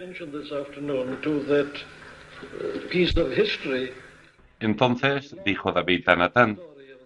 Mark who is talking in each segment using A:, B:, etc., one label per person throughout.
A: Uh, Entonces dijo David a Natán,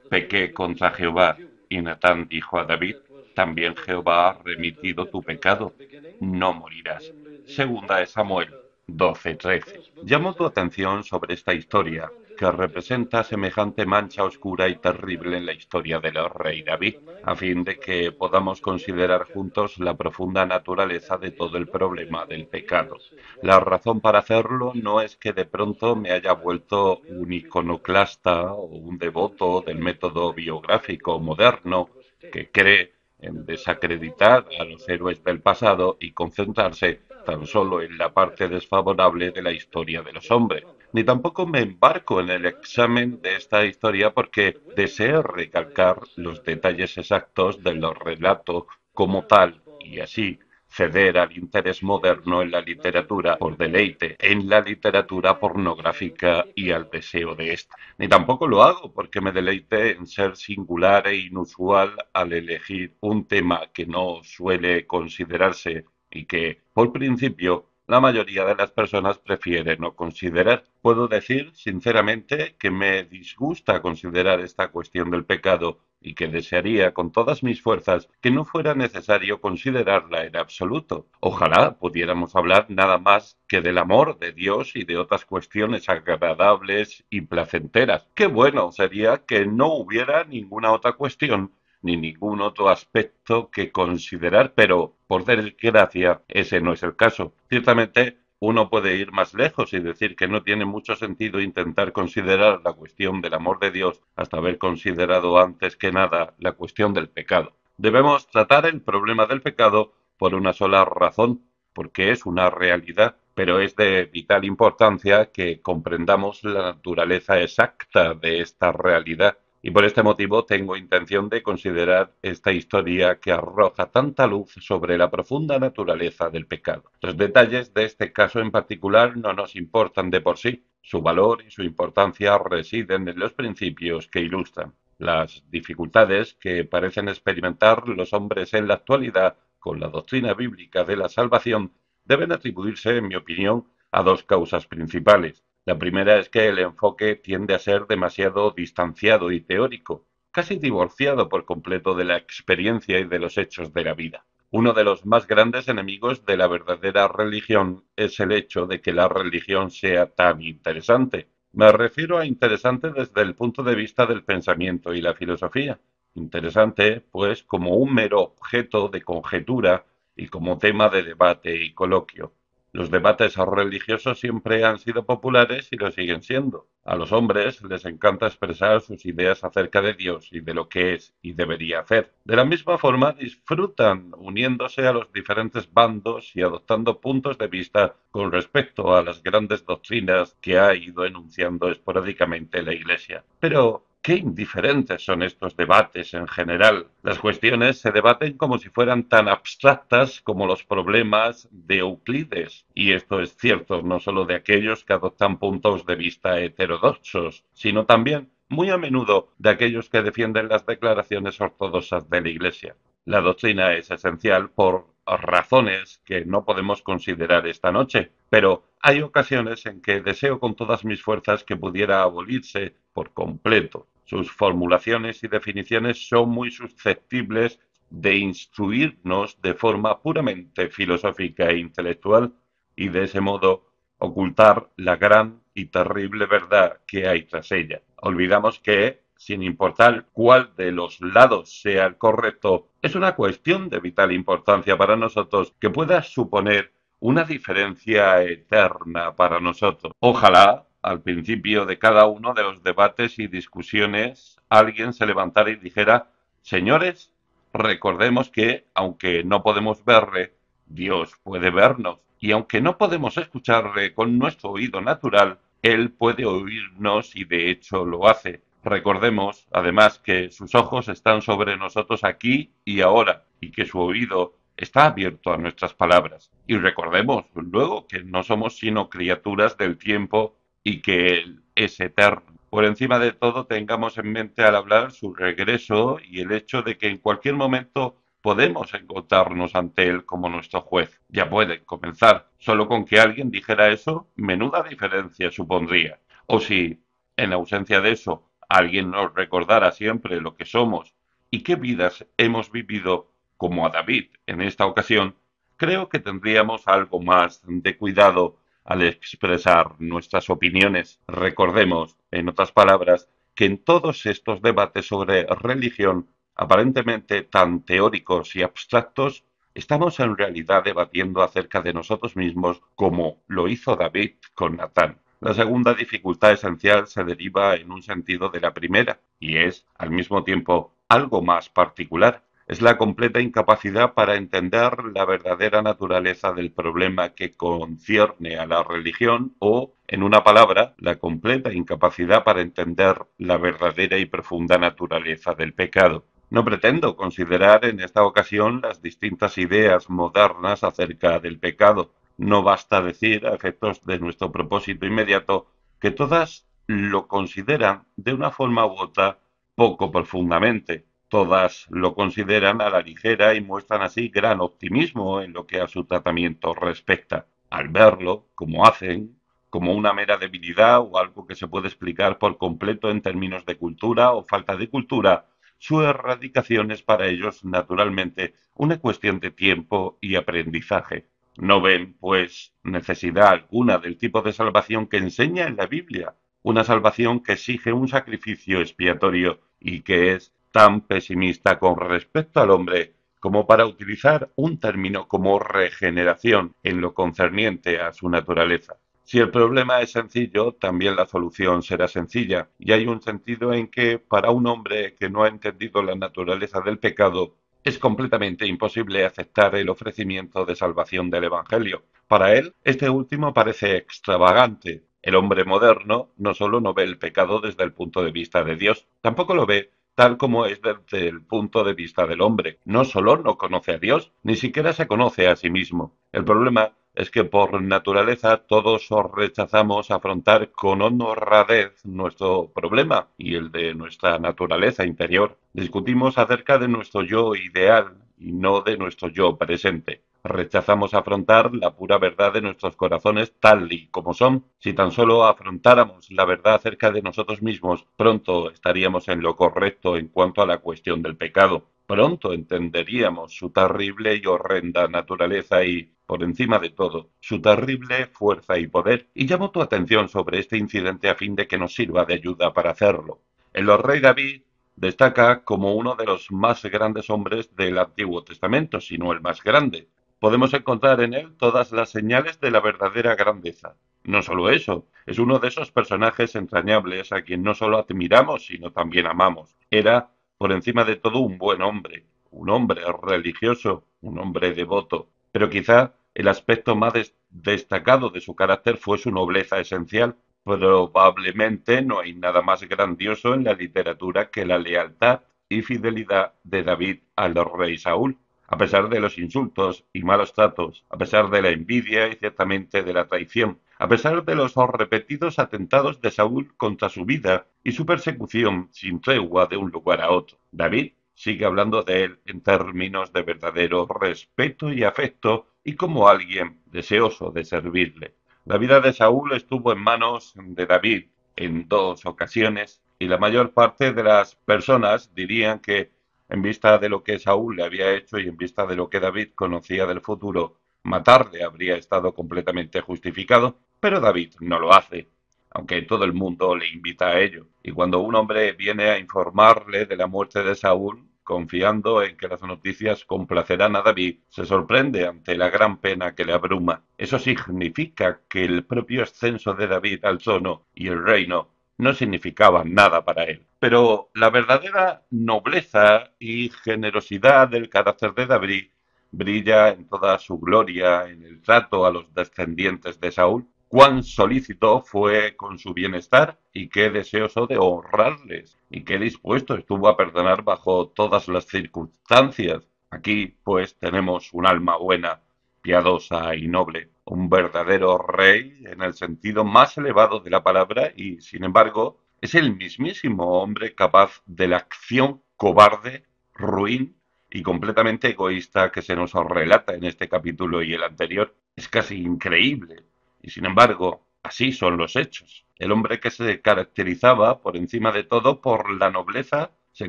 A: pequé contra Jehová. Y Natán dijo a David, también Jehová ha remitido tu pecado, no morirás. Segunda de Samuel 12:13. Llamó tu atención sobre esta historia que representa semejante mancha oscura y terrible en la historia del rey David, a fin de que podamos considerar juntos la profunda naturaleza de todo el problema del pecado. La razón para hacerlo no es que de pronto me haya vuelto un iconoclasta o un devoto del método biográfico moderno que cree en desacreditar a los héroes del pasado y concentrarse tan solo en la parte desfavorable de la historia de los hombres ni tampoco me embarco en el examen de esta historia porque deseo recalcar los detalles exactos de los relato como tal y así ceder al interés moderno en la literatura por deleite, en la literatura pornográfica y al deseo de esta. Ni tampoco lo hago porque me deleite en ser singular e inusual al elegir un tema que no suele considerarse y que, por principio, la mayoría de las personas prefiere no considerar. Puedo decir sinceramente que me disgusta considerar esta cuestión del pecado y que desearía con todas mis fuerzas que no fuera necesario considerarla en absoluto. Ojalá pudiéramos hablar nada más que del amor de Dios y de otras cuestiones agradables y placenteras. Qué bueno sería que no hubiera ninguna otra cuestión ni ningún otro aspecto que considerar, pero por desgracia ese no es el caso. Ciertamente uno puede ir más lejos y decir que no tiene mucho sentido intentar considerar la cuestión del amor de Dios hasta haber considerado antes que nada la cuestión del pecado. Debemos tratar el problema del pecado por una sola razón, porque es una realidad, pero es de vital importancia que comprendamos la naturaleza exacta de esta realidad y por este motivo tengo intención de considerar esta historia que arroja tanta luz sobre la profunda naturaleza del pecado. Los detalles de este caso en particular no nos importan de por sí. Su valor y su importancia residen en los principios que ilustran. Las dificultades que parecen experimentar los hombres en la actualidad con la doctrina bíblica de la salvación deben atribuirse, en mi opinión, a dos causas principales. La primera es que el enfoque tiende a ser demasiado distanciado y teórico, casi divorciado por completo de la experiencia y de los hechos de la vida. Uno de los más grandes enemigos de la verdadera religión es el hecho de que la religión sea tan interesante. Me refiero a interesante desde el punto de vista del pensamiento y la filosofía. Interesante, pues, como un mero objeto de conjetura y como tema de debate y coloquio. Los debates religiosos siempre han sido populares y lo siguen siendo. A los hombres les encanta expresar sus ideas acerca de Dios y de lo que es y debería hacer. De la misma forma, disfrutan uniéndose a los diferentes bandos y adoptando puntos de vista con respecto a las grandes doctrinas que ha ido enunciando esporádicamente la Iglesia. Pero Qué indiferentes son estos debates en general. Las cuestiones se debaten como si fueran tan abstractas como los problemas de Euclides. Y esto es cierto no solo de aquellos que adoptan puntos de vista heterodoxos, sino también muy a menudo de aquellos que defienden las declaraciones ortodoxas de la Iglesia. La doctrina es esencial por razones que no podemos considerar esta noche, pero hay ocasiones en que deseo con todas mis fuerzas que pudiera abolirse por completo sus formulaciones y definiciones son muy susceptibles de instruirnos de forma puramente filosófica e intelectual y de ese modo ocultar la gran y terrible verdad que hay tras ella. Olvidamos que, sin importar cuál de los lados sea el correcto, es una cuestión de vital importancia para nosotros que pueda suponer una diferencia eterna para nosotros. Ojalá al principio de cada uno de los debates y discusiones alguien se levantara y dijera, señores, recordemos que aunque no podemos verle, Dios puede vernos. Y aunque no podemos escucharle con nuestro oído natural, Él puede oírnos y de hecho lo hace. Recordemos, además, que sus ojos están sobre nosotros aquí y ahora, y que su oído está abierto a nuestras palabras. Y recordemos, luego, que no somos sino criaturas del tiempo y que es eterno. Por encima de todo, tengamos en mente al hablar su regreso y el hecho de que en cualquier momento podemos encontrarnos ante él como nuestro juez. Ya puede comenzar. Solo con que alguien dijera eso, menuda diferencia supondría. O si, en ausencia de eso, alguien nos recordara siempre lo que somos y qué vidas hemos vivido como a David en esta ocasión, creo que tendríamos algo más de cuidado al expresar nuestras opiniones. Recordemos, en otras palabras, que en todos estos debates sobre religión, aparentemente tan teóricos y abstractos, estamos en realidad debatiendo acerca de nosotros mismos como lo hizo David con Natán. La segunda dificultad esencial se deriva en un sentido de la primera, y es, al mismo tiempo, algo más particular, es la completa incapacidad para entender la verdadera naturaleza del problema que concierne a la religión o, en una palabra, la completa incapacidad para entender la verdadera y profunda naturaleza del pecado. No pretendo considerar en esta ocasión las distintas ideas modernas acerca del pecado. No basta decir, a efectos de nuestro propósito inmediato, que todas lo consideran de una forma u otra poco profundamente Todas lo consideran a la ligera y muestran así gran optimismo en lo que a su tratamiento respecta. Al verlo, como hacen, como una mera debilidad o algo que se puede explicar por completo en términos de cultura o falta de cultura, su erradicación es para ellos naturalmente una cuestión de tiempo y aprendizaje. No ven, pues, necesidad alguna del tipo de salvación que enseña en la Biblia, una salvación que exige un sacrificio expiatorio y que es tan pesimista con respecto al hombre como para utilizar un término como regeneración en lo concerniente a su naturaleza. Si el problema es sencillo, también la solución será sencilla, y hay un sentido en que, para un hombre que no ha entendido la naturaleza del pecado, es completamente imposible aceptar el ofrecimiento de salvación del Evangelio. Para él, este último parece extravagante. El hombre moderno no solo no ve el pecado desde el punto de vista de Dios, tampoco lo ve tal como es desde el punto de vista del hombre. No solo no conoce a Dios, ni siquiera se conoce a sí mismo. El problema es que por naturaleza todos os rechazamos afrontar con honradez nuestro problema y el de nuestra naturaleza interior. Discutimos acerca de nuestro yo ideal y no de nuestro yo presente. Rechazamos afrontar la pura verdad de nuestros corazones tal y como son. Si tan solo afrontáramos la verdad acerca de nosotros mismos, pronto estaríamos en lo correcto en cuanto a la cuestión del pecado. Pronto entenderíamos su terrible y horrenda naturaleza y, por encima de todo, su terrible fuerza y poder. Y llamo tu atención sobre este incidente a fin de que nos sirva de ayuda para hacerlo. El rey David destaca como uno de los más grandes hombres del Antiguo Testamento, si no el más grande podemos encontrar en él todas las señales de la verdadera grandeza. No solo eso, es uno de esos personajes entrañables a quien no solo admiramos, sino también amamos. Era, por encima de todo, un buen hombre, un hombre religioso, un hombre devoto. Pero quizá el aspecto más destacado de su carácter fue su nobleza esencial. Probablemente no hay nada más grandioso en la literatura que la lealtad y fidelidad de David al rey Saúl a pesar de los insultos y malos tratos, a pesar de la envidia y ciertamente de la traición, a pesar de los repetidos atentados de Saúl contra su vida y su persecución sin tregua de un lugar a otro. David sigue hablando de él en términos de verdadero respeto y afecto y como alguien deseoso de servirle. La vida de Saúl estuvo en manos de David en dos ocasiones y la mayor parte de las personas dirían que en vista de lo que Saúl le había hecho y en vista de lo que David conocía del futuro, matarle habría estado completamente justificado, pero David no lo hace, aunque todo el mundo le invita a ello. Y cuando un hombre viene a informarle de la muerte de Saúl, confiando en que las noticias complacerán a David, se sorprende ante la gran pena que le abruma. Eso significa que el propio ascenso de David al trono y el reino no significaban nada para él. Pero la verdadera nobleza y generosidad del carácter de David brilla en toda su gloria en el trato a los descendientes de Saúl, cuán solícito fue con su bienestar y qué deseoso de honrarles y qué dispuesto estuvo a perdonar bajo todas las circunstancias. Aquí, pues, tenemos un alma buena, piadosa y noble un verdadero rey en el sentido más elevado de la palabra y, sin embargo, es el mismísimo hombre capaz de la acción cobarde, ruin y completamente egoísta que se nos relata en este capítulo y el anterior. Es casi increíble. Y sin embargo, así son los hechos. El hombre que se caracterizaba por encima de todo por la nobleza se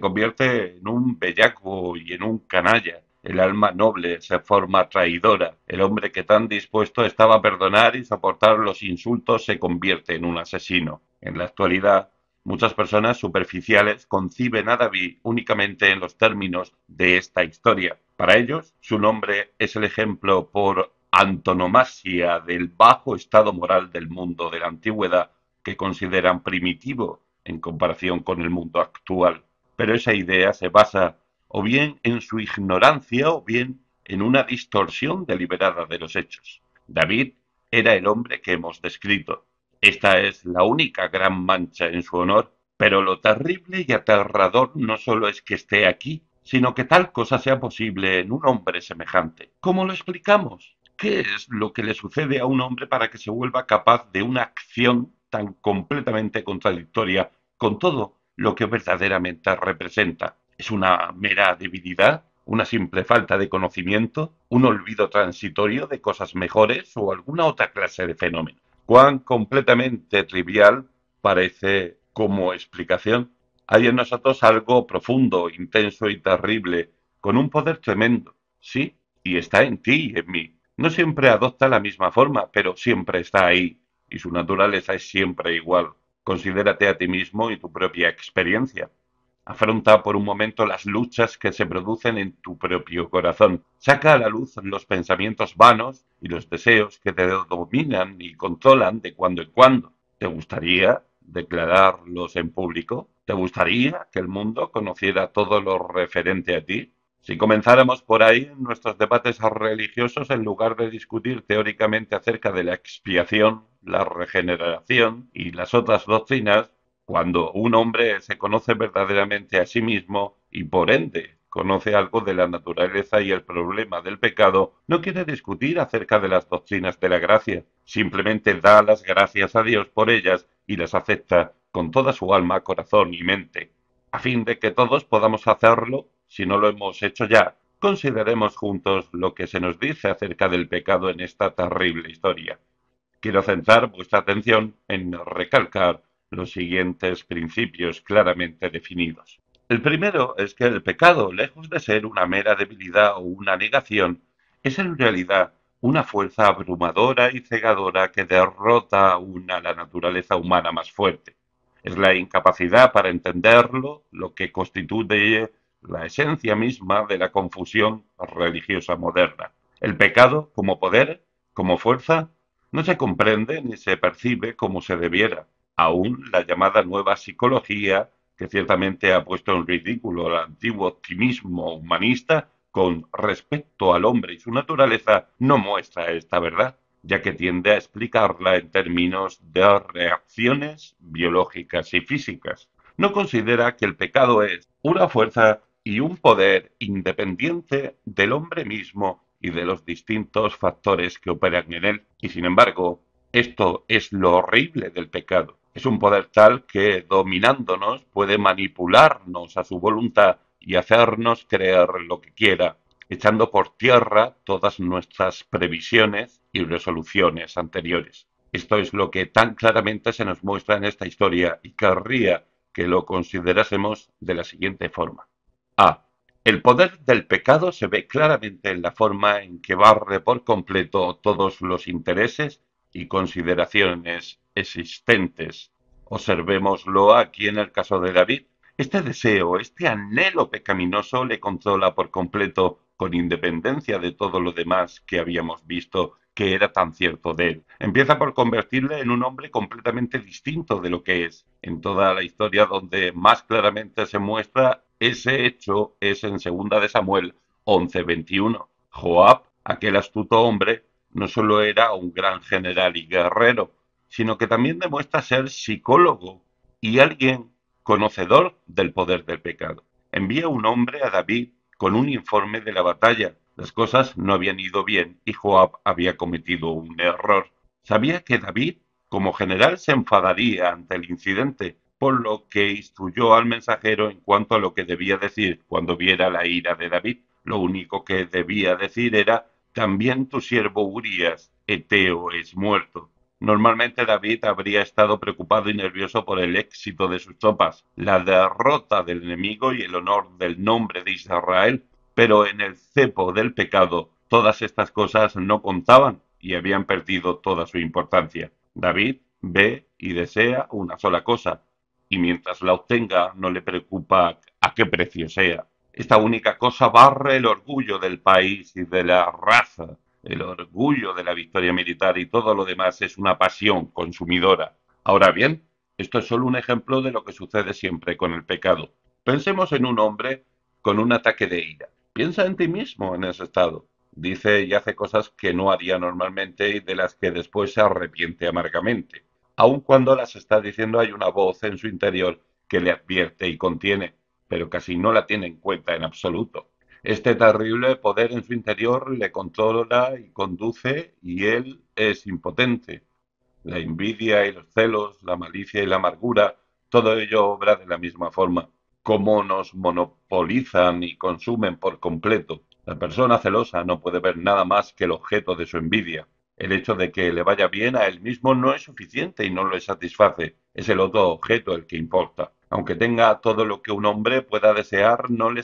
A: convierte en un bellaco y en un canalla el alma noble se forma traidora. El hombre que tan dispuesto estaba a perdonar y soportar los insultos se convierte en un asesino. En la actualidad, muchas personas superficiales conciben a David únicamente en los términos de esta historia. Para ellos, su nombre es el ejemplo por antonomasia del bajo estado moral del mundo de la antigüedad que consideran primitivo en comparación con el mundo actual. Pero esa idea se basa o bien en su ignorancia o bien en una distorsión deliberada de los hechos. David era el hombre que hemos descrito. Esta es la única gran mancha en su honor, pero lo terrible y aterrador no solo es que esté aquí, sino que tal cosa sea posible en un hombre semejante. ¿Cómo lo explicamos? ¿Qué es lo que le sucede a un hombre para que se vuelva capaz de una acción tan completamente contradictoria con todo lo que verdaderamente representa? ¿Es una mera debilidad? ¿Una simple falta de conocimiento? ¿Un olvido transitorio de cosas mejores o alguna otra clase de fenómeno? ¿Cuán completamente trivial parece como explicación? Hay en nosotros algo profundo, intenso y terrible, con un poder tremendo, sí, y está en ti y en mí. No siempre adopta la misma forma, pero siempre está ahí, y su naturaleza es siempre igual. Considérate a ti mismo y tu propia experiencia. Afronta por un momento las luchas que se producen en tu propio corazón. Saca a la luz los pensamientos vanos y los deseos que te dominan y controlan de cuando en cuando. ¿Te gustaría declararlos en público? ¿Te gustaría que el mundo conociera todo lo referente a ti? Si comenzáramos por ahí, nuestros debates religiosos, en lugar de discutir teóricamente acerca de la expiación, la regeneración y las otras doctrinas, cuando un hombre se conoce verdaderamente a sí mismo y por ende conoce algo de la naturaleza y el problema del pecado, no quiere discutir acerca de las doctrinas de la gracia, simplemente da las gracias a Dios por ellas y las acepta con toda su alma, corazón y mente. A fin de que todos podamos hacerlo, si no lo hemos hecho ya, consideremos juntos lo que se nos dice acerca del pecado en esta terrible historia. Quiero centrar vuestra atención en recalcar los siguientes principios claramente definidos. El primero es que el pecado, lejos de ser una mera debilidad o una negación, es en realidad una fuerza abrumadora y cegadora que derrota aún a la naturaleza humana más fuerte. Es la incapacidad para entenderlo lo que constituye la esencia misma de la confusión religiosa moderna. El pecado, como poder, como fuerza, no se comprende ni se percibe como se debiera, aún la llamada nueva psicología, que ciertamente ha puesto en ridículo el antiguo optimismo humanista con respecto al hombre y su naturaleza, no muestra esta verdad, ya que tiende a explicarla en términos de reacciones biológicas y físicas. No considera que el pecado es una fuerza y un poder independiente del hombre mismo y de los distintos factores que operan en él. Y sin embargo, esto es lo horrible del pecado, es un poder tal que, dominándonos, puede manipularnos a su voluntad y hacernos creer lo que quiera, echando por tierra todas nuestras previsiones y resoluciones anteriores. Esto es lo que tan claramente se nos muestra en esta historia y querría que lo considerásemos de la siguiente forma. A. El poder del pecado se ve claramente en la forma en que barre por completo todos los intereses y consideraciones existentes. Observémoslo aquí en el caso de David. Este deseo, este anhelo pecaminoso le controla por completo con independencia de todo lo demás que habíamos visto que era tan cierto de él. Empieza por convertirle en un hombre completamente distinto de lo que es. En toda la historia donde más claramente se muestra ese hecho es en segunda de Samuel 11:21. Joab, aquel astuto hombre, no solo era un gran general y guerrero, sino que también demuestra ser psicólogo y alguien conocedor del poder del pecado. Envía un hombre a David con un informe de la batalla. Las cosas no habían ido bien y Joab había cometido un error. Sabía que David, como general, se enfadaría ante el incidente, por lo que instruyó al mensajero en cuanto a lo que debía decir cuando viera la ira de David. Lo único que debía decir era, también tu siervo Urías, Eteo, es muerto. Normalmente David habría estado preocupado y nervioso por el éxito de sus tropas, la derrota del enemigo y el honor del nombre de Israel, pero en el cepo del pecado todas estas cosas no contaban y habían perdido toda su importancia. David ve y desea una sola cosa, y mientras la obtenga no le preocupa a qué precio sea. Esta única cosa barre el orgullo del país y de la raza, el orgullo de la victoria militar y todo lo demás es una pasión consumidora. Ahora bien, esto es solo un ejemplo de lo que sucede siempre con el pecado. Pensemos en un hombre con un ataque de ira. Piensa en ti mismo en ese estado. Dice y hace cosas que no haría normalmente y de las que después se arrepiente amargamente. Aun cuando las está diciendo hay una voz en su interior que le advierte y contiene, pero casi no la tiene en cuenta en absoluto. Este terrible poder en su interior le controla y conduce y él es impotente. La envidia y los celos, la malicia y la amargura, todo ello obra de la misma forma. Cómo nos monopolizan y consumen por completo. La persona celosa no puede ver nada más que el objeto de su envidia. El hecho de que le vaya bien a él mismo no es suficiente y no le satisface. Es el otro objeto el que importa. Aunque tenga todo lo que un hombre pueda desear, no le,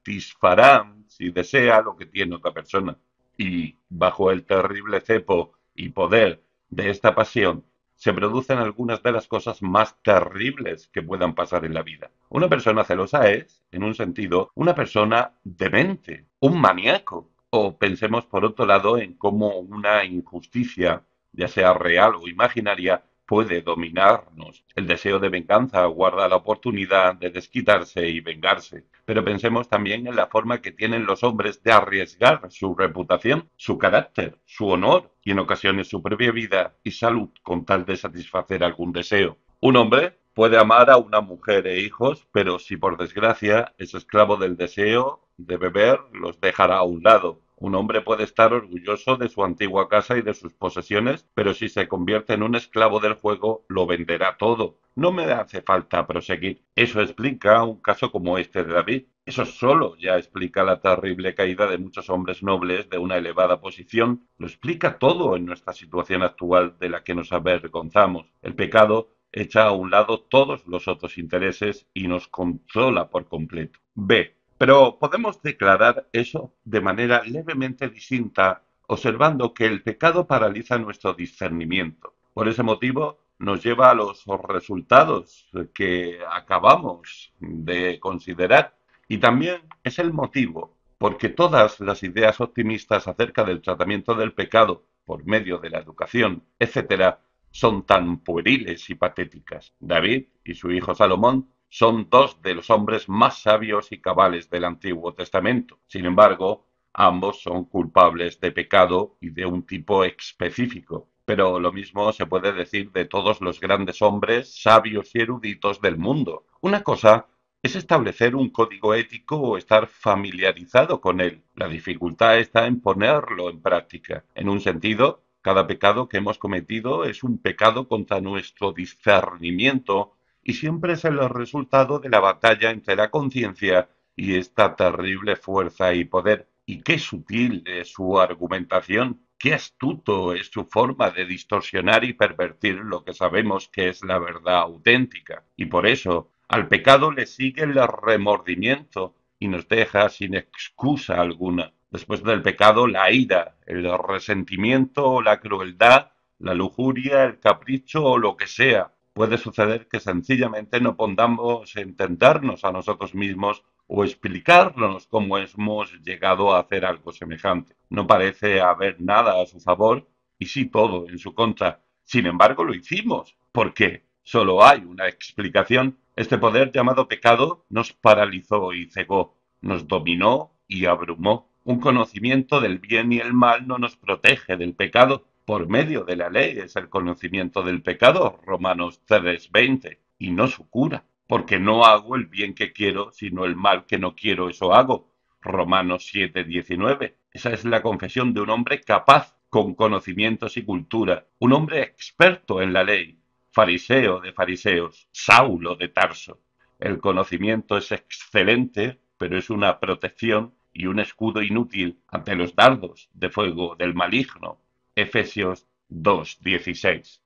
A: ...satisfarán si desea, lo que tiene otra persona. Y bajo el terrible cepo y poder de esta pasión, se producen algunas de las cosas más terribles que puedan pasar en la vida. Una persona celosa es, en un sentido, una persona demente, un maníaco. O pensemos por otro lado en cómo una injusticia, ya sea real o imaginaria, puede dominarnos. El deseo de venganza guarda la oportunidad de desquitarse y vengarse. Pero pensemos también en la forma que tienen los hombres de arriesgar su reputación, su carácter, su honor y en ocasiones su propia vida y salud con tal de satisfacer algún deseo. Un hombre puede amar a una mujer e hijos, pero si por desgracia es esclavo del deseo de beber, los dejará a un lado un hombre puede estar orgulloso de su antigua casa y de sus posesiones, pero si se convierte en un esclavo del juego, lo venderá todo. No me hace falta proseguir. Eso explica un caso como este de David. Eso solo ya explica la terrible caída de muchos hombres nobles de una elevada posición. Lo explica todo en nuestra situación actual de la que nos avergonzamos. El pecado echa a un lado todos los otros intereses y nos controla por completo. B. Pero podemos declarar eso de manera levemente distinta, observando que el pecado paraliza nuestro discernimiento. Por ese motivo, nos lleva a los resultados que acabamos de considerar. Y también es el motivo porque todas las ideas optimistas acerca del tratamiento del pecado por medio de la educación, etcétera, son tan pueriles y patéticas. David y su hijo Salomón son dos de los hombres más sabios y cabales del Antiguo Testamento. Sin embargo, ambos son culpables de pecado y de un tipo específico. Pero lo mismo se puede decir de todos los grandes hombres sabios y eruditos del mundo. Una cosa es establecer un código ético o estar familiarizado con él. La dificultad está en ponerlo en práctica. En un sentido, cada pecado que hemos cometido es un pecado contra nuestro discernimiento y siempre es el resultado de la batalla entre la conciencia y esta terrible fuerza y poder. Y qué sutil es su argumentación, qué astuto es su forma de distorsionar y pervertir lo que sabemos que es la verdad auténtica. Y por eso, al pecado le sigue el remordimiento y nos deja sin excusa alguna. Después del pecado, la ira, el resentimiento o la crueldad, la lujuria, el capricho o lo que sea puede suceder que sencillamente no pondamos a entendernos a nosotros mismos o explicarnos cómo hemos llegado a hacer algo semejante. No parece haber nada a su favor y sí todo en su contra. Sin embargo, lo hicimos, porque solo hay una explicación. Este poder llamado pecado nos paralizó y cegó, nos dominó y abrumó. Un conocimiento del bien y el mal no nos protege del pecado, por medio de la ley es el conocimiento del pecado, Romanos 3:20, y no su cura, porque no hago el bien que quiero, sino el mal que no quiero, eso hago, Romanos 7:19. Esa es la confesión de un hombre capaz, con conocimientos y cultura, un hombre experto en la ley, fariseo de fariseos, Saulo de Tarso. El conocimiento es excelente, pero es una protección y un escudo inútil ante los dardos de fuego del maligno. Efesios 2.16